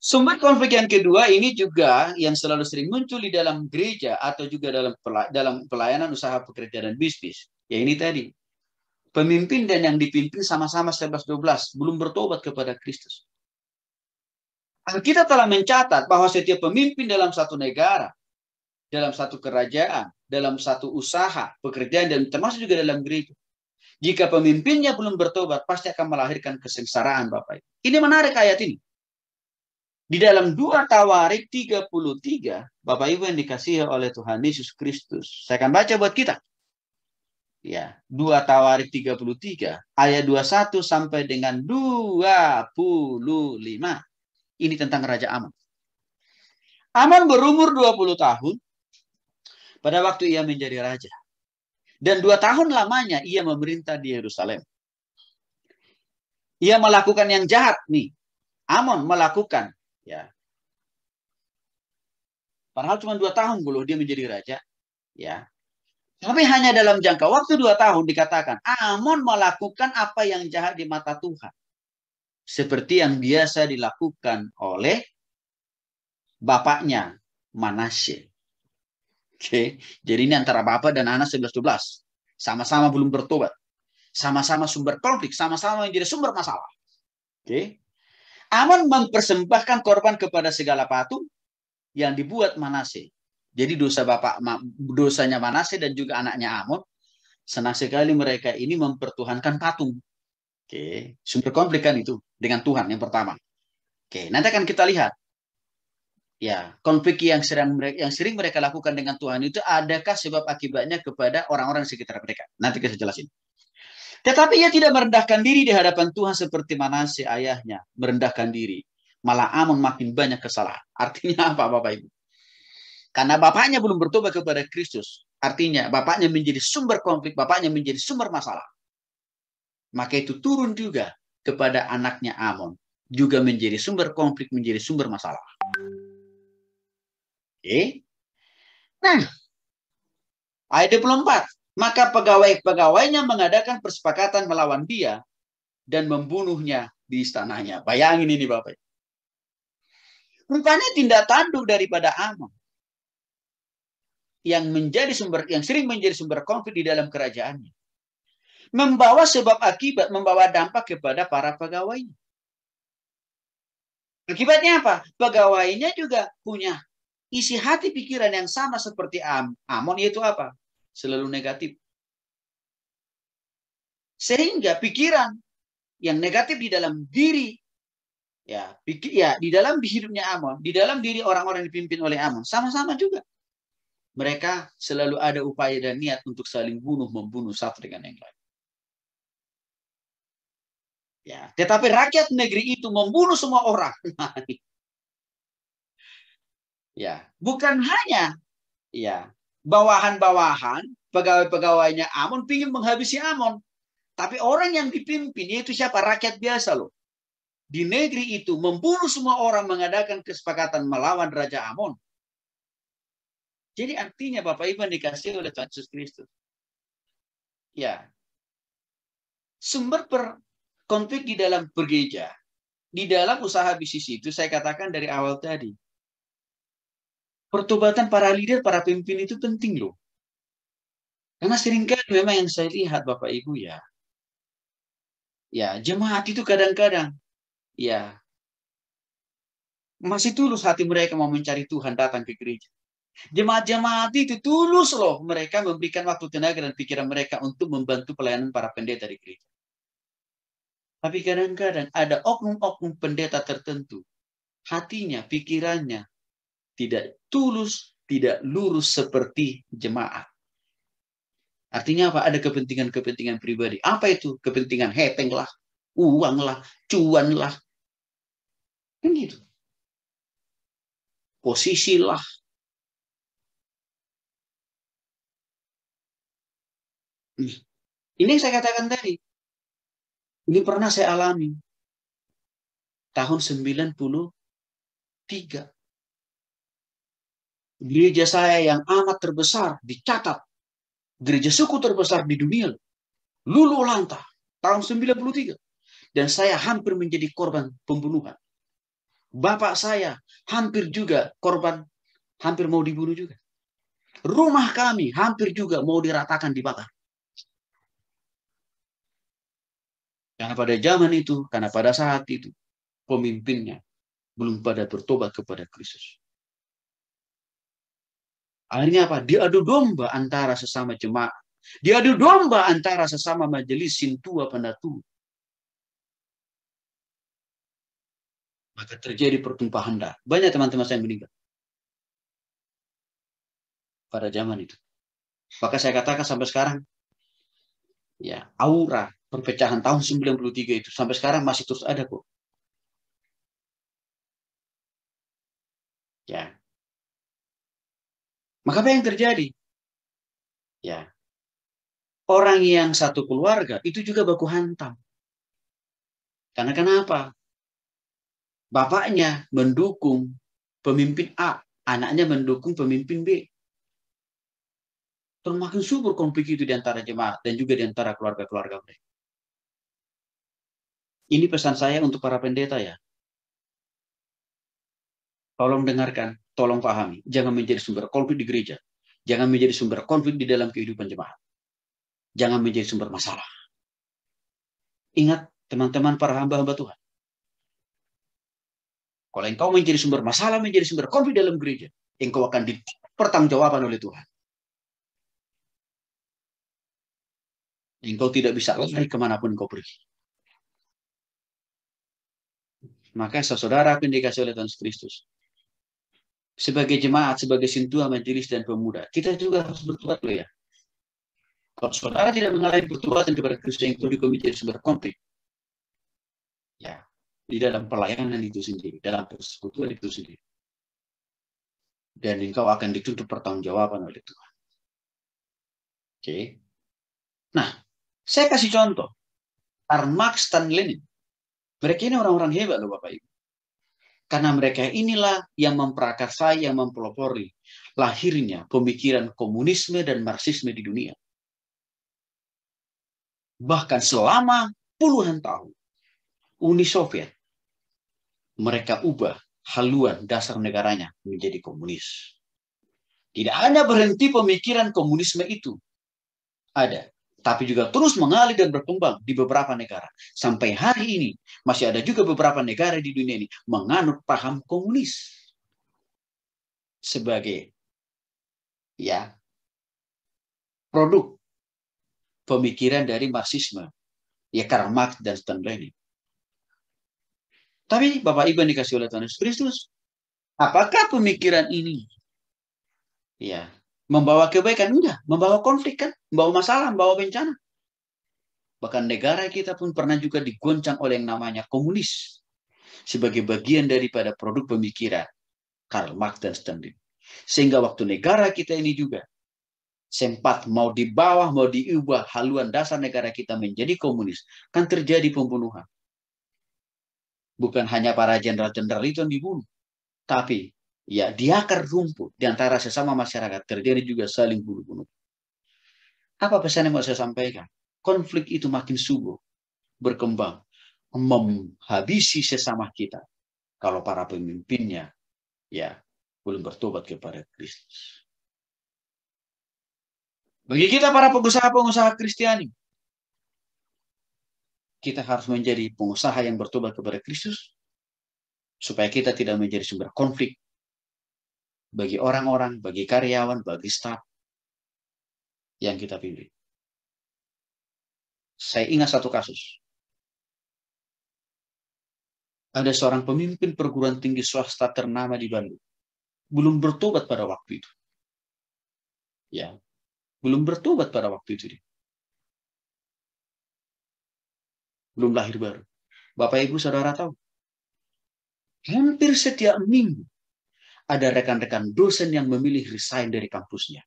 Sumber konflik yang kedua ini juga yang selalu sering muncul di dalam gereja atau juga dalam dalam pelayanan usaha pekerjaan dan bisnis. Ya ini tadi. Pemimpin dan yang dipimpin sama-sama 11-12 belum bertobat kepada Kristus. Kita telah mencatat bahwa setiap pemimpin dalam satu negara, dalam satu kerajaan, dalam satu usaha, pekerjaan, dan termasuk juga dalam gereja, jika pemimpinnya belum bertobat, pasti akan melahirkan kesengsaraan Bapak Ibu. Ini menarik ayat ini. Di dalam dua tawarik 33, Bapak Ibu yang dikasihi oleh Tuhan Yesus Kristus. Saya akan baca buat kita. Ya, dua tawarik 33, ayat 21 sampai dengan 25. Ini tentang Raja Aman. Aman berumur 20 tahun pada waktu ia menjadi raja. Dan dua tahun lamanya ia memerintah di Yerusalem. Ia melakukan yang jahat nih. Amon melakukan. ya. Padahal cuma dua tahun dulu dia menjadi raja. ya. Tapi hanya dalam jangka waktu dua tahun dikatakan Amon melakukan apa yang jahat di mata Tuhan. Seperti yang biasa dilakukan oleh bapaknya Manasye. Oke, jadi ini antara Bapak dan anak 11-12. Sama-sama belum bertobat. Sama-sama sumber konflik, sama-sama menjadi sumber masalah. Oke. Aman mempersembahkan korban kepada segala patung yang dibuat Manase. Jadi dosa bapak dosanya Manase dan juga anaknya Amon senang sekali mereka ini mempertuhankan patung. Oke, sumber konflik kan itu dengan Tuhan yang pertama. Oke, nanti akan kita lihat ya konflik yang sering mereka yang sering mereka lakukan dengan Tuhan itu adakah sebab akibatnya kepada orang-orang sekitar mereka nanti kita jelasin tetapi ia tidak merendahkan diri di hadapan Tuhan seperti Manase ayahnya merendahkan diri malah Amun makin banyak kesalahan artinya apa Bapak Ibu karena bapaknya belum bertobat kepada Kristus artinya bapaknya menjadi sumber konflik bapaknya menjadi sumber masalah maka itu turun juga kepada anaknya Amon juga menjadi sumber konflik menjadi sumber masalah Oke. Nah, ayat 24. Maka pegawai-pegawainya mengadakan persepakatan melawan dia dan membunuhnya di istananya. Bayangin ini Bapak. Rupanya tindak tanduk daripada Amon yang menjadi sumber yang sering menjadi sumber konflik di dalam kerajaannya membawa sebab akibat membawa dampak kepada para pegawainya. Akibatnya apa? Pegawainya juga punya isi hati pikiran yang sama seperti Am Amon yaitu apa? Selalu negatif. Sehingga pikiran yang negatif di dalam diri ya pikir ya di dalam hidupnya Amon, di dalam diri orang-orang dipimpin oleh Amon sama-sama juga. Mereka selalu ada upaya dan niat untuk saling bunuh membunuh satu dengan yang lain. Ya, tetapi rakyat negeri itu membunuh semua orang. Nah, Ya, bukan hanya ya bawahan-bawahan pegawai-pegawainya Amon ingin menghabisi Amon. Tapi orang yang dipimpin itu siapa? Rakyat biasa loh. Di negeri itu membunuh semua orang mengadakan kesepakatan melawan Raja Amon. Jadi artinya Bapak Ibu dikasih oleh Tuhan Yesus Kristus. Ya. Sumber per konflik di dalam gereja, di dalam usaha bisnis itu saya katakan dari awal tadi pertobatan para leader, para pemimpin itu penting loh. Karena seringkali memang yang saya lihat Bapak Ibu ya, ya jemaat itu kadang-kadang ya masih tulus hati mereka mau mencari Tuhan datang ke gereja. Jemaat-jemaat itu tulus loh mereka memberikan waktu tenaga dan pikiran mereka untuk membantu pelayanan para pendeta di gereja. Tapi kadang-kadang ada oknum-oknum pendeta tertentu. Hatinya, pikirannya, tidak tulus, tidak lurus seperti jemaat. Artinya apa? Ada kepentingan-kepentingan pribadi. Apa itu? Kepentingan heteng lah, uang lah, cuan lah. Kan gitu. Posisi lah. Ini yang saya katakan tadi. Ini pernah saya alami. Tahun 93 gereja saya yang amat terbesar dicatat gereja suku terbesar di dunia lulu lanta tahun 93 dan saya hampir menjadi korban pembunuhan bapak saya hampir juga korban hampir mau dibunuh juga rumah kami hampir juga mau diratakan dibakar karena pada zaman itu karena pada saat itu pemimpinnya belum pada bertobat kepada Kristus Akhirnya apa? Diadu domba antara sesama jemaat. Diadu domba antara sesama majelis sintua pendatu. Maka terjadi pertumpahan darah. Banyak teman-teman saya yang meninggal. Pada zaman itu. Maka saya katakan sampai sekarang, ya aura perpecahan tahun 93 itu sampai sekarang masih terus ada kok. Ya, maka apa yang terjadi? Ya. Orang yang satu keluarga itu juga baku hantam. Karena kenapa? Bapaknya mendukung pemimpin A, anaknya mendukung pemimpin B. Termakin subur konflik itu di antara jemaat dan juga di antara keluarga-keluarga mereka. Ini pesan saya untuk para pendeta ya. Tolong dengarkan Tolong pahami, jangan menjadi sumber konflik di gereja. Jangan menjadi sumber konflik di dalam kehidupan jemaat. Jangan menjadi sumber masalah. Ingat teman-teman para hamba-hamba Tuhan. Kalau engkau menjadi sumber masalah, menjadi sumber konflik dalam gereja, engkau akan dipertanggungjawabkan oleh Tuhan. Engkau tidak bisa lari kemanapun engkau pergi. Maka saudara aku yang oleh Tuhan Kristus sebagai jemaat, sebagai sintua majelis dan pemuda, kita juga harus bertobat loh ya. Kalau saudara tidak mengalami pertobatan kepada Kristus yang itu komite sumber konflik, ya di dalam pelayanan itu sendiri, dalam persekutuan itu sendiri, dan engkau akan dituntut pertanggungjawaban oleh Tuhan. Oke, okay. nah saya kasih contoh, Karl Marx dan Lenin, mereka ini orang-orang hebat loh Bapak Ibu. Karena mereka inilah yang memperakarsai, yang mempelopori lahirnya pemikiran komunisme dan marxisme di dunia. Bahkan selama puluhan tahun, Uni Soviet mereka ubah haluan dasar negaranya menjadi komunis. Tidak hanya berhenti pemikiran komunisme itu, ada tapi juga terus mengalir dan berkembang di beberapa negara. Sampai hari ini masih ada juga beberapa negara di dunia ini menganut paham komunis sebagai ya produk pemikiran dari Marxisme, ya Karl Marx dan Stan Tapi Bapak Ibu yang dikasih oleh Tuhan Yesus Kristus, apakah pemikiran ini ya Membawa kebaikan? Enggak. Membawa konflik kan? Membawa masalah, membawa bencana. Bahkan negara kita pun pernah juga digoncang oleh yang namanya komunis. Sebagai bagian daripada produk pemikiran Karl Marx dan Stalin. Sehingga waktu negara kita ini juga sempat mau di bawah, mau diubah haluan dasar negara kita menjadi komunis, kan terjadi pembunuhan. Bukan hanya para jenderal-jenderal itu yang dibunuh, tapi ya di akar rumput di antara sesama masyarakat terjadi juga saling bunuh bunuh. Apa pesan yang mau saya sampaikan? Konflik itu makin subur, berkembang, menghabisi sesama kita. Kalau para pemimpinnya ya belum bertobat kepada Kristus. Bagi kita para pengusaha-pengusaha Kristiani, kita harus menjadi pengusaha yang bertobat kepada Kristus supaya kita tidak menjadi sumber konflik bagi orang-orang, bagi karyawan, bagi staf yang kita pilih. Saya ingat satu kasus. Ada seorang pemimpin perguruan tinggi swasta ternama di Bandung. Belum bertobat pada waktu itu. Ya, belum bertobat pada waktu itu. Dia. Belum lahir baru. Bapak Ibu Saudara tahu, hampir setiap minggu ada rekan-rekan dosen yang memilih resign dari kampusnya.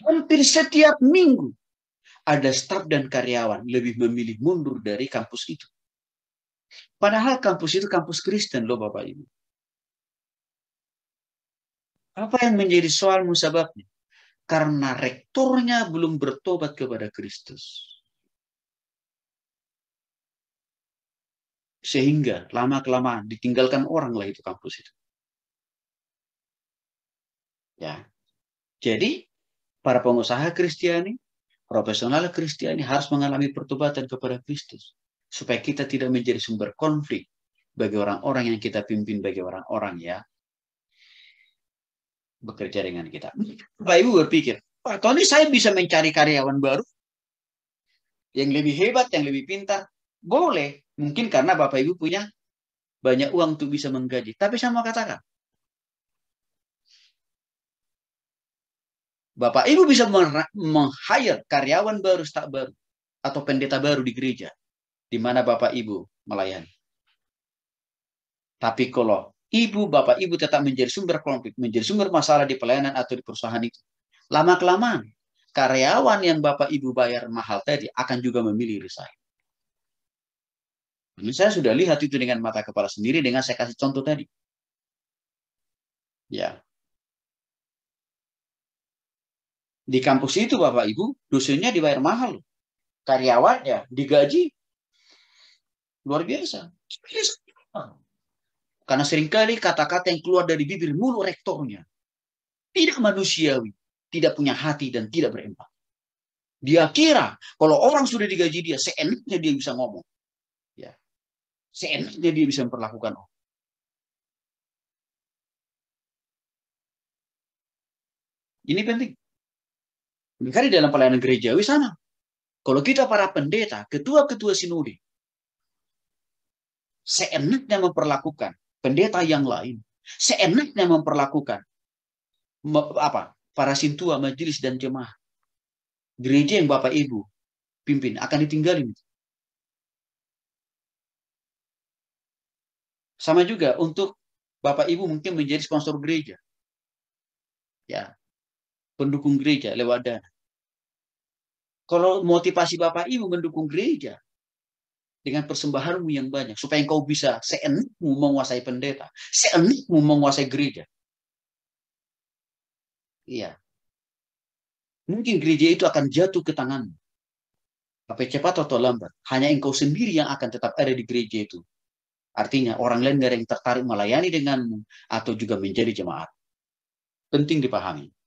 Hampir setiap minggu ada staf dan karyawan lebih memilih mundur dari kampus itu. Padahal kampus itu kampus Kristen loh Bapak Ibu. Apa yang menjadi soalmu musababnya? Karena rektornya belum bertobat kepada Kristus. Sehingga lama-kelamaan ditinggalkan orang lah itu kampus itu. Ya. Jadi para pengusaha Kristiani, profesional Kristiani harus mengalami pertobatan kepada Kristus supaya kita tidak menjadi sumber konflik bagi orang-orang yang kita pimpin, bagi orang-orang ya bekerja dengan kita. Bapak Ibu berpikir, Pak Tony saya bisa mencari karyawan baru yang lebih hebat, yang lebih pintar. Boleh, mungkin karena Bapak Ibu punya banyak uang untuk bisa menggaji. Tapi sama katakan, Bapak Ibu bisa meng-hire karyawan baru, staf baru, atau pendeta baru di gereja, di mana Bapak Ibu melayani. Tapi kalau Ibu, Bapak Ibu tetap menjadi sumber konflik, menjadi sumber masalah di pelayanan atau di perusahaan itu, lama-kelamaan karyawan yang Bapak Ibu bayar mahal tadi akan juga memilih resign. Ini saya sudah lihat itu dengan mata kepala sendiri dengan saya kasih contoh tadi. Ya, Di kampus itu Bapak Ibu, dosennya dibayar mahal. Karyawannya digaji luar biasa. Karena seringkali kata-kata yang keluar dari bibir mulu rektornya tidak manusiawi, tidak punya hati dan tidak berempat. Dia kira kalau orang sudah digaji dia seenaknya dia bisa ngomong. Ya. Seenaknya dia bisa memperlakukan orang. Ini penting mencari kan dalam pelayanan gerejawi sana. Kalau kita para pendeta, ketua-ketua sinode, seenaknya memperlakukan pendeta yang lain, seenaknya memperlakukan apa para sintua, majelis dan jemaah. Gereja yang Bapak Ibu pimpin akan ditinggalin. Sama juga untuk Bapak Ibu mungkin menjadi sponsor gereja. Ya. Pendukung gereja lewat dana. Kalau motivasi Bapak Ibu mendukung gereja dengan persembahanmu yang banyak supaya engkau bisa seenakmu menguasai pendeta, seenakmu menguasai gereja. Iya. Mungkin gereja itu akan jatuh ke tanganmu. Tapi cepat atau lambat, hanya engkau sendiri yang akan tetap ada di gereja itu. Artinya orang lain gak ada yang tertarik melayani denganmu atau juga menjadi jemaat. Penting dipahami.